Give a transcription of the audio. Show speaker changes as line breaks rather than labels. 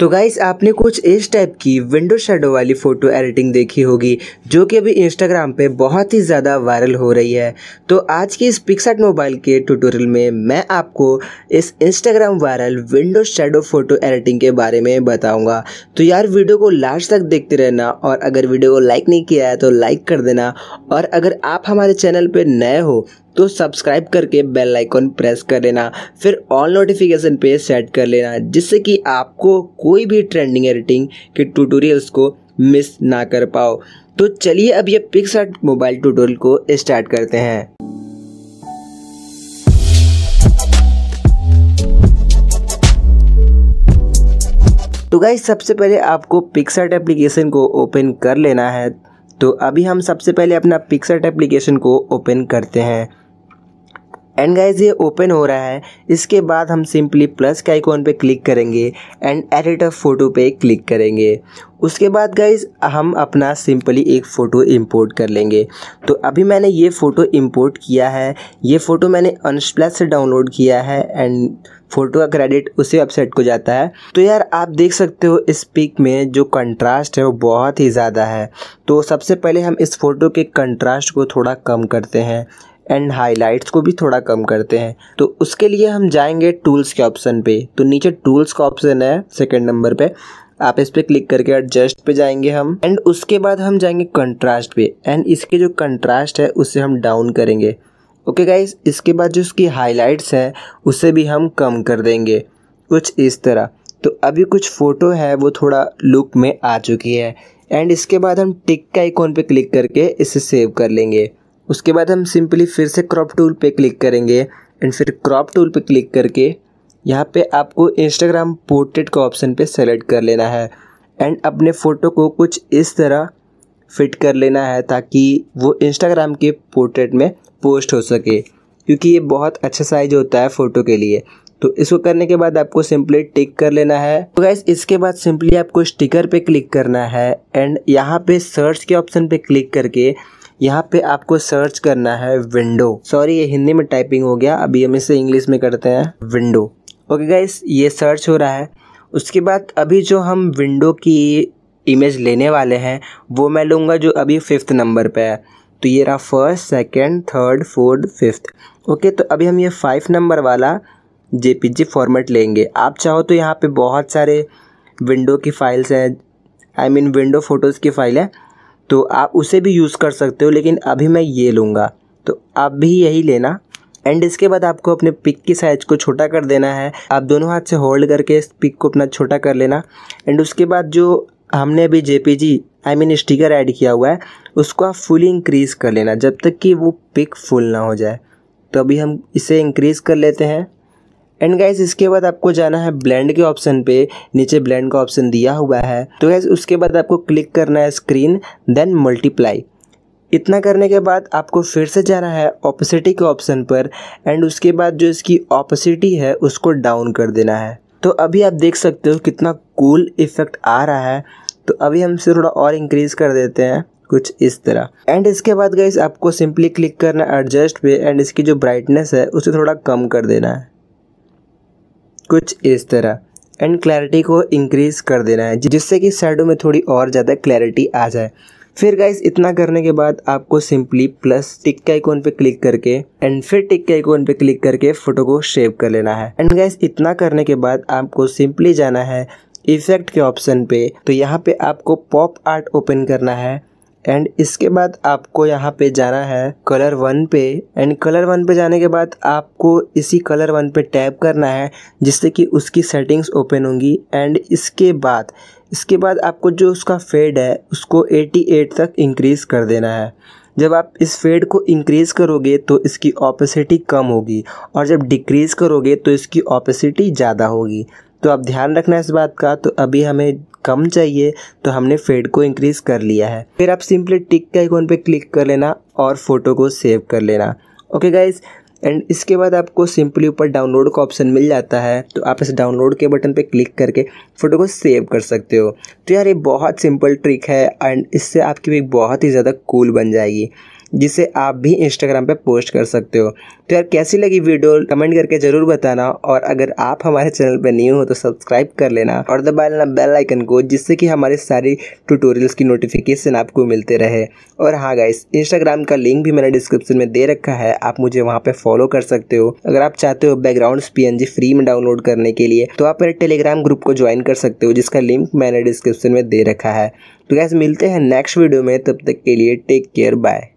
तो गाइस आपने कुछ इस टाइप की विंडो शेडो वाली फ़ोटो एडिटिंग देखी होगी जो कि अभी इंस्टाग्राम पे बहुत ही ज़्यादा वायरल हो रही है तो आज की इस पिक्सट मोबाइल के ट्यूटोरियल में मैं आपको इस Instagram viral window shadow photo editing के बारे में बताऊंगा तो यार वीडियो को लास्ट तक देखते रहना और अगर वीडियो को लाइक नहीं किया है तो लाइक कर देना और अगर आप हमारे चैनल पर नए हो तो सब्सक्राइब करके बेल आइकॉन प्रेस कर लेना फिर ऑल नोटिफिकेशन पे सेट कर लेना जिससे कि आपको कोई भी ट्रेंडिंग एडिटिंग के ट्यूटोरियल्स को मिस ना कर पाओ तो चलिए अब ये पिक्स मोबाइल ट्यूटोरियल को स्टार्ट करते हैं तो गाइस सबसे पहले आपको पिक्सर्ट एप्लीकेशन को ओपन कर लेना है तो अभी हम सबसे पहले अपना पिक्सर्ट एप्लीकेशन को ओपन करते हैं एंड गाइज ये ओपन हो रहा है इसके बाद हम सिंपली प्लस के आइकॉन पे क्लिक करेंगे एंड एडिट अ फोटो पे क्लिक करेंगे उसके बाद गाइज हम अपना सिंपली एक फ़ोटो इंपोर्ट कर लेंगे तो अभी मैंने ये फ़ोटो इंपोर्ट किया है ये फ़ोटो मैंने अनस्प्लस से डाउनलोड किया है एंड फ़ोटो का क्रेडिट उसी वेबसाइट को जाता है तो यार आप देख सकते हो इस पिक में जो कंट्रास्ट है वो बहुत ही ज़्यादा है तो सबसे पहले हम इस फ़ोटो के कंट्रास्ट को थोड़ा कम करते हैं एंड हाईलाइट्स को भी थोड़ा कम करते हैं तो उसके लिए हम जाएंगे टूल्स के ऑप्शन पे तो नीचे टूल्स का ऑप्शन है सेकंड नंबर पे आप इस पर क्लिक करके एडजस्ट पे जाएंगे हम एंड उसके बाद हम जाएंगे कंट्रास्ट पे एंड इसके जो कंट्रास्ट है उसे हम डाउन करेंगे ओके okay गाइज इसके बाद जो उसकी हाईलाइट्स हैं उसे भी हम कम कर देंगे कुछ इस तरह तो अभी कुछ फ़ोटो है वो थोड़ा लुक में आ चुकी है एंड इसके बाद हम टिक का आइकॉन पे क्लिक करके इसे सेव कर लेंगे उसके बाद हम सिंपली फिर से क्रॉप टूल पे क्लिक करेंगे एंड फिर क्रॉप टूल पे क्लिक करके यहाँ पे आपको इंस्टाग्राम पोर्ट्रेट का ऑप्शन पे सेलेक्ट कर लेना है एंड अपने फ़ोटो को कुछ इस तरह फिट कर लेना है ताकि वो इंस्टाग्राम के पोर्ट्रेट में पोस्ट हो सके क्योंकि ये बहुत अच्छा साइज होता है फ़ोटो के लिए तो इसको करने के बाद आपको सिंपली टिक कर लेना है तो गैस इसके बाद सिंपली आपको स्टिकर पे क्लिक करना है एंड यहाँ पे सर्च के ऑप्शन पे क्लिक करके यहाँ पे आपको सर्च करना है विंडो सॉरी ये हिंदी में टाइपिंग हो गया अभी हम इसे इंग्लिश में करते हैं विंडो ओके गाइस ये सर्च हो रहा है उसके बाद अभी जो हम विंडो की इमेज लेने वाले हैं वो मैं लूँगा जो अभी फिफ्थ नंबर पे है तो ये रहा first second third fourth fifth okay तो अभी हम ये फाइव नंबर वाला जे फॉर्मेट लेंगे आप चाहो तो यहाँ पे बहुत सारे विंडो की फाइल्स हैं आई मीन विंडो फ़ोटोज़ की फ़ाइल है तो आप उसे भी यूज़ कर सकते हो लेकिन अभी मैं ये लूँगा तो आप भी यही लेना एंड इसके बाद आपको अपने पिक की साइज को छोटा कर देना है आप दोनों हाथ से होल्ड करके इस पिक को अपना छोटा कर लेना एंड उसके बाद जो हमने अभी J P G I mean sticker add किया हुआ है उसको आप फुली इंक्रीज़ कर लेना जब तक कि वो पिक फुल ना हो जाए तो अभी हम इसे इंक्रीज़ कर लेते हैं एंड गाइज इसके बाद आपको जाना है ब्लेंड के ऑप्शन पे नीचे ब्लेंड का ऑप्शन दिया हुआ है तो गाइज उसके बाद आपको क्लिक करना है स्क्रीन देन मल्टीप्लाई इतना करने के बाद आपको फिर से जाना है ऑपोसिटी के ऑप्शन पर एंड उसके बाद जो इसकी ऑपोसिटी है उसको डाउन कर देना है तो अभी आप देख सकते हो कितना कूल इफेक्ट आ रहा है तो अभी हम इसे थोड़ा और इंक्रीज़ कर देते हैं कुछ इस तरह एंड इसके बाद गई आपको सिंपली क्लिक करना है एडजस्ट पे एंड इसकी जो ब्राइटनेस है उसे थोड़ा कम कर देना है कुछ इस तरह एंड क्लैरिटी को इंक्रीज़ कर देना है जिससे कि शेडो में थोड़ी और ज़्यादा क्लैरिटी आ जाए फिर गाइस इतना करने के बाद आपको सिंपली प्लस टिक के आइकॉन पे क्लिक करके एंड फिर टिक के आइकॉन पे क्लिक करके फोटो को सेव कर लेना है एंड गाइस इतना करने के बाद आपको सिंपली जाना है इफेक्ट के ऑप्शन पे तो यहाँ पे आपको पॉप आर्ट ओपन करना है एंड इसके बाद आपको यहाँ पे जाना है कलर वन पे एंड कलर वन पे जाने के बाद आपको इसी कलर वन पे टैप करना है जिससे कि उसकी सेटिंग्स ओपन होंगी एंड इसके बाद इसके बाद आपको जो उसका फेड है उसको 88 तक इंक्रीज़ कर देना है जब आप इस फेड को इंक्रीज़ करोगे तो इसकी ऑपेसिटी कम होगी और जब डिक्रीज़ करोगे तो इसकी ऑपेसिटी ज़्यादा होगी तो आप ध्यान रखना इस बात का तो अभी हमें कम चाहिए तो हमने फेड को इंक्रीज़ कर लिया है फिर आप सिंपली टिक के आइकॉन पे क्लिक कर लेना और फ़ोटो को सेव कर लेना ओके गाइज एंड इसके बाद आपको सिंपली ऊपर डाउनलोड का ऑप्शन मिल जाता है तो आप इस डाउनलोड के बटन पे क्लिक करके फ़ोटो को सेव कर सकते हो तो यार ये बहुत सिंपल ट्रिक है एंड इससे आपकी भी बहुत ही ज़्यादा कूल बन जाएगी जिसे आप भी इंस्टाग्राम पे पोस्ट कर सकते हो तो यार कैसी लगी वीडियो कमेंट करके ज़रूर बताना और अगर आप हमारे चैनल पर न्यू हो तो सब्सक्राइब कर लेना और दबा लेना बेल आइकन को जिससे कि हमारे सारी ट्यूटोरियल्स की नोटिफिकेशन आपको मिलते रहे और हाँ गाइस इंस्टाग्राम का लिंक भी मैंने डिस्क्रिप्शन में दे रखा है आप मुझे वहाँ पर फॉलो कर सकते हो अगर आप चाहते हो बैकग्राउंड पी फ्री में डाउनलोड करने के लिए तो आप मेरे टेलीग्राम ग्रुप को ज्वाइन कर सकते हो जिसका लिंक मैंने डिस्क्रिप्शन में दे रखा है तो गैस मिलते हैं नेक्स्ट वीडियो में तब तक के लिए टेक केयर बाय